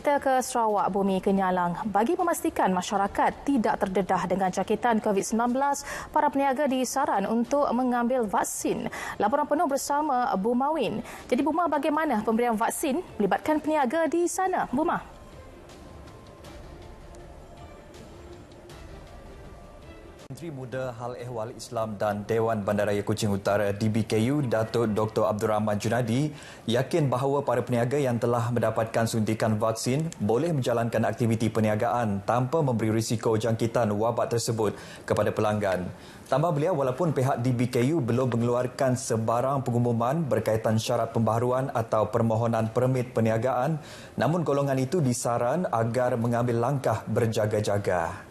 Kita ke Sarawak, Bumi Kenyalang. Bagi memastikan masyarakat tidak terdedah dengan jangkitan COVID-19, para peniaga disaran untuk mengambil vaksin. Laporan penuh bersama Bumawin. Jadi Buma, bagaimana pemberian vaksin melibatkan peniaga di sana? Buma. Buma. Menteri Muda Hal Ehwal Islam dan Dewan Bandaraya Kuching Utara DBKU Datuk Dr. Abdul Rahman Junadi yakin bahawa para peniaga yang telah mendapatkan suntikan vaksin boleh menjalankan aktiviti peniagaan tanpa memberi risiko jangkitan wabak tersebut kepada pelanggan. Tambah beliau walaupun pihak DBKU belum mengeluarkan sebarang pengumuman berkaitan syarat pembaharuan atau permohonan permit peniagaan, namun golongan itu disaran agar mengambil langkah berjaga-jaga.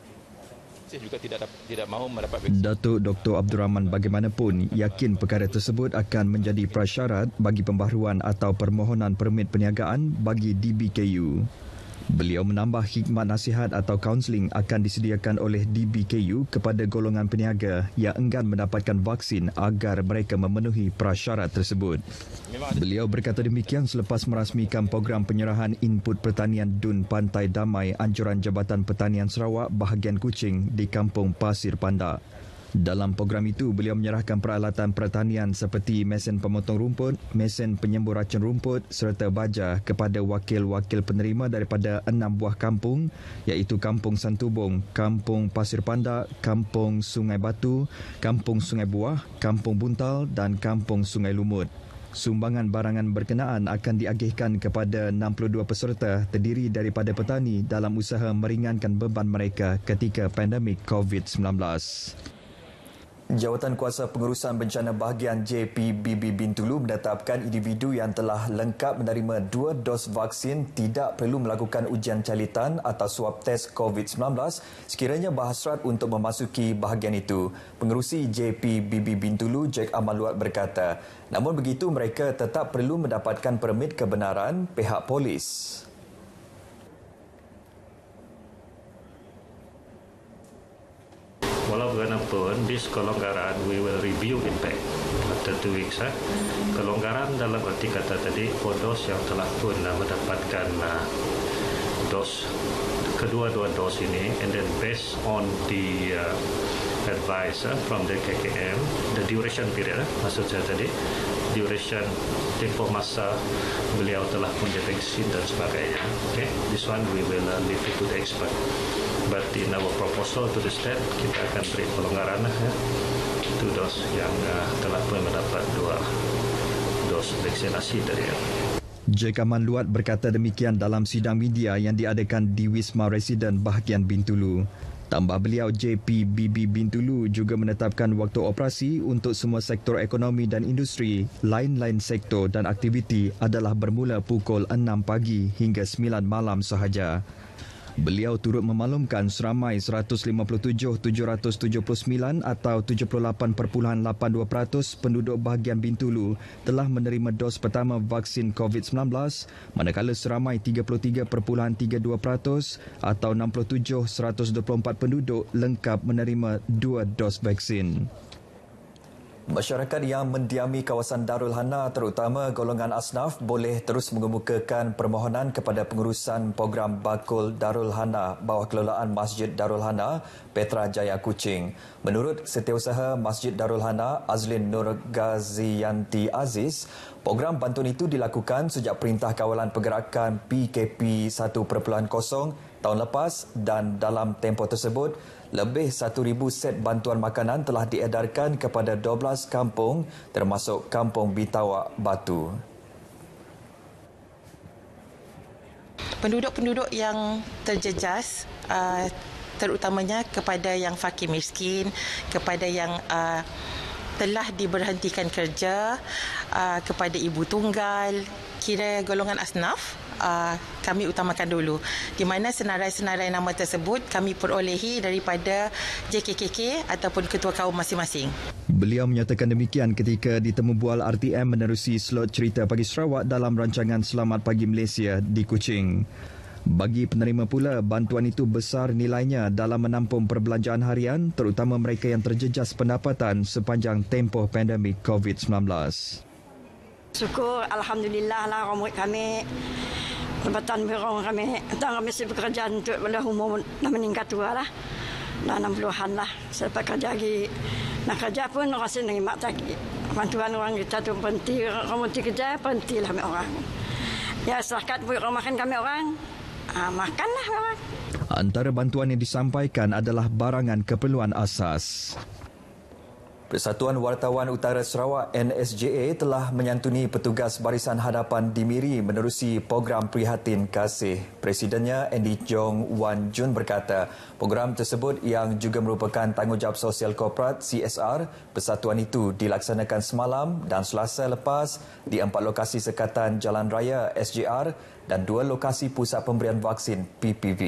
Datuk Dr. Abdul Rahman bagaimanapun yakin perkara tersebut akan menjadi prasyarat bagi pembaharuan atau permohonan permit perniagaan bagi DBKU. Beliau menambah hikmat nasihat atau kaunseling akan disediakan oleh DBKU kepada golongan peniaga yang enggan mendapatkan vaksin agar mereka memenuhi prasyarat tersebut. Beliau berkata demikian selepas merasmikan program penyerahan input pertanian Dun Pantai Damai Anjuran Jabatan Pertanian Sarawak bahagian Kucing di Kampung Pasir Pandak. Dalam program itu, beliau menyerahkan peralatan pertanian seperti mesin pemotong rumput, mesin penyembur racun rumput serta baja kepada wakil-wakil penerima daripada enam buah kampung iaitu Kampung Santubong, Kampung Pasir Panda, Kampung Sungai Batu, Kampung Sungai Buah, Kampung Buntal dan Kampung Sungai Lumut. Sumbangan barangan berkenaan akan diagihkan kepada 62 peserta terdiri daripada petani dalam usaha meringankan beban mereka ketika pandemik COVID-19. Jawatan Kuasa Pengurusan Bencana Bahagian JPBB Bintulu mendatapkan individu yang telah lengkap menerima dua dos vaksin tidak perlu melakukan ujian calitan atau swab test COVID-19 sekiranya berhasrat untuk memasuki bahagian itu. Pengerusi JPBB Bintulu, Jack Amaluat berkata, namun begitu mereka tetap perlu mendapatkan permit kebenaran pihak polis. Walau bagaimanapun, this kelonggaran we will review impact after two weeks. Eh. Kelonggaran dalam arti kata tadi, for those yang telah pun eh, mendapatkan uh, dos kedua-dua dos ini and then based on the uh, advice uh, from the KKM the duration period uh, maksud saya tadi duration tempoh masa beliau telah punya vaksin dan sebagainya okay this one we will uh, leave it to the expert but in our proposal to the state kita akan beri pelonggaran uh, to dos yang uh, telah pun mendapat dua dos vaksinasi dari uh, Jk Manluat berkata demikian dalam sidang media yang diadakan di Wisma Residen Bahagian Bintulu. Tambah beliau JP BB Bintulu juga menetapkan waktu operasi untuk semua sektor ekonomi dan industri. Lain-lain sektor dan aktiviti adalah bermula pukul 6 pagi hingga 9 malam sahaja. Beliau turut memaklumkan seramai 157,779 atau 78.82% penduduk bahagian Bintulu telah menerima dos pertama vaksin COVID-19 manakala seramai 33.32% atau 67,124 penduduk lengkap menerima dua dos vaksin. Masyarakat yang mendiami kawasan Darul Hana terutama golongan asnaf boleh terus mengemukakan permohonan kepada pengurusan program Bakul Darul Hana bawah kelolaan Masjid Darul Hana Petra Jaya Kuching. Menurut Setiausaha Masjid Darul Hana Azlin Nur Gazianti Aziz, program bantuan itu dilakukan sejak Perintah Kawalan Pergerakan PKP 1.0 tahun lepas dan dalam tempoh tersebut lebih 1000 set bantuan makanan telah diedarkan kepada 12 kampung termasuk kampung Bitawak Batu. Penduduk-penduduk yang terjejas uh, terutamanya kepada yang fakir miskin, kepada yang uh, telah diberhentikan kerja, uh, kepada ibu tunggal, kira golongan asnaf uh, kami utamakan dulu di mana senarai-senarai nama tersebut kami perolehi daripada JKKK ataupun ketua kaum masing-masing. Beliau menyatakan demikian ketika ditemu bual RTM menerusi slot cerita pagi Sarawak dalam rancangan Selamat Pagi Malaysia di Kuching. Bagi penerima pula, bantuan itu besar nilainya dalam menampung perbelanjaan harian terutama mereka yang terjejas pendapatan sepanjang tempoh pandemik COVID-19. Syukur, Alhamdulillah lah, kami Tempatan berong kami, tak kami sibuk kerja untuk bila umur dah meningkat tua lah. Dah enam an lah. Saya kerja lagi. Nak kerja pun rasa ni mak tak Bantuan orang kita tu berhenti. Kamu tu kerja, penti lah kami orang. Ya, selakat buat rumah makan kami orang. Ha, makanlah orang. Antara bantuan yang disampaikan adalah barangan keperluan asas. Persatuan Wartawan Utara Sarawak NSJA telah menyantuni petugas barisan hadapan di Miri menerusi program Prihatin Kasih. Presidennya Andy Jong Wan Jun berkata, program tersebut yang juga merupakan tanggungjawab sosial korporat CSR, persatuan itu dilaksanakan semalam dan selasa lepas di empat lokasi sekatan Jalan Raya SJR dan dua lokasi pusat pemberian vaksin PPV.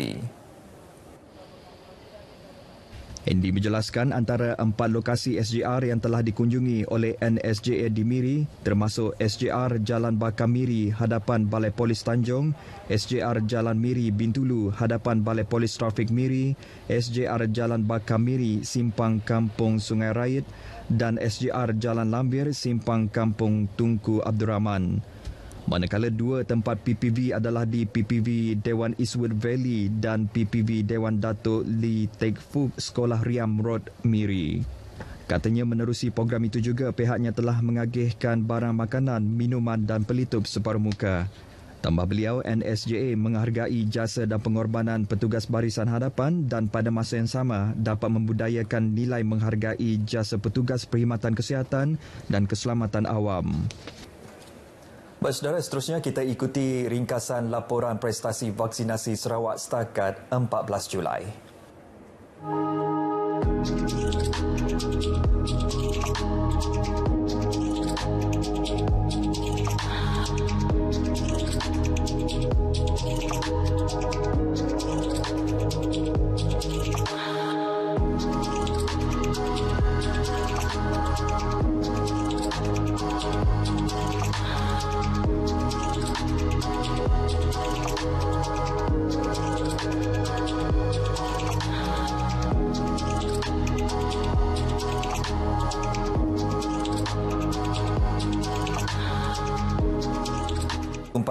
Hendi menjelaskan antara empat lokasi SJR yang telah dikunjungi oleh NSJA di Miri termasuk SJR Jalan Bakar Miri hadapan Balai Polis Tanjung, SJR Jalan Miri Bintulu hadapan Balai Polis Trafik Miri, SJR Jalan Bakar Miri Simpang Kampung Sungai Rait dan SJR Jalan Lambir Simpang Kampung Tungku Abdurrahman. Rahman manakala dua tempat PPV adalah di PPV Dewan Eastwood Valley dan PPV Dewan Datuk Lee Teck Fu Sekolah Riam Road Miri. Katanya menerusi program itu juga pihaknya telah mengagihkan barang makanan, minuman dan pelitup separuh muka. Tambah beliau, NSJA menghargai jasa dan pengorbanan petugas barisan hadapan dan pada masa yang sama dapat membudayakan nilai menghargai jasa petugas perkhidmatan kesihatan dan keselamatan awam. Saudara, seterusnya kita ikuti ringkasan laporan prestasi vaksinasi Sarawak setakat 14 Julai. Hmm.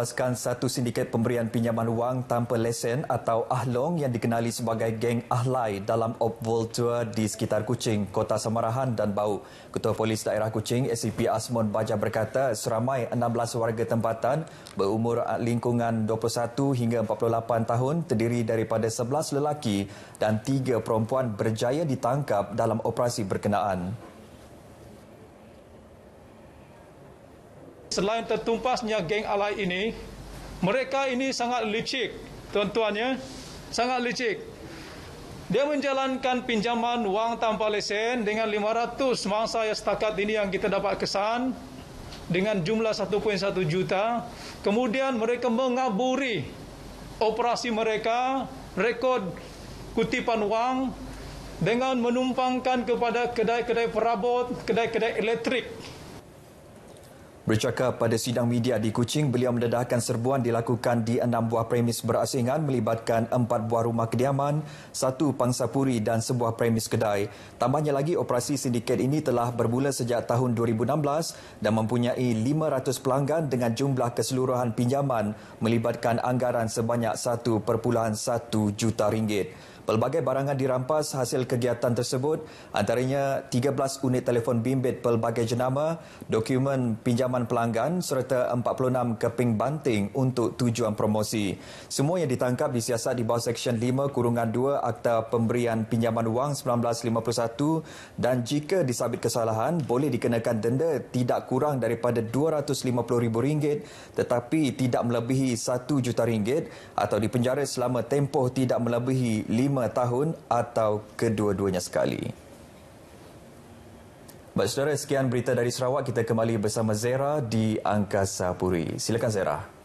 membebaskan satu sindiket pemberian pinjaman wang tanpa lesen atau ahlong yang dikenali sebagai geng ahlai dalam op voltua di sekitar Kuching, Kota Samarahan dan Bau. Ketua Polis Daerah Kuching, SCP Asmon Baja berkata seramai 16 warga tempatan berumur lingkungan 21 hingga 48 tahun terdiri daripada 11 lelaki dan 3 perempuan berjaya ditangkap dalam operasi berkenaan. Selain tertumpasnya geng alai ini, mereka ini sangat licik, tuan-tuannya. Sangat licik. Dia menjalankan pinjaman wang tanpa lesen dengan 500 mangsa yang setakat ini yang kita dapat kesan dengan jumlah 1.1 juta. Kemudian mereka mengaburi operasi mereka, rekod kutipan wang dengan menumpangkan kepada kedai-kedai perabot, kedai-kedai elektrik. Bercakap pada sidang media di Kuching, beliau mendedahkan serbuan dilakukan di enam buah premis berasingan melibatkan empat buah rumah kediaman, satu pangsapuri dan sebuah premis kedai. Tambahnya lagi, operasi sindiket ini telah bermula sejak tahun 2016 dan mempunyai 500 pelanggan dengan jumlah keseluruhan pinjaman melibatkan anggaran sebanyak 1.1 juta ringgit. Pelbagai barangan dirampas hasil kegiatan tersebut antaranya 13 unit telefon bimbit pelbagai jenama, dokumen pinjaman pelanggan serta 46 keping banting untuk tujuan promosi. Semua yang ditangkap disiasat di bawah Seksyen 5 Kurungan 2 Akta Pemberian Pinjaman Wang 1951 dan jika disabit kesalahan boleh dikenakan denda tidak kurang daripada RM250,000 tetapi tidak melebihi RM1 juta atau dipenjara selama tempoh tidak melebihi 5 lima tahun atau kedua-duanya sekali. Baik saudara, sekian berita dari Sarawak. Kita kembali bersama Zera di Angkasa Puri. Silakan Zera.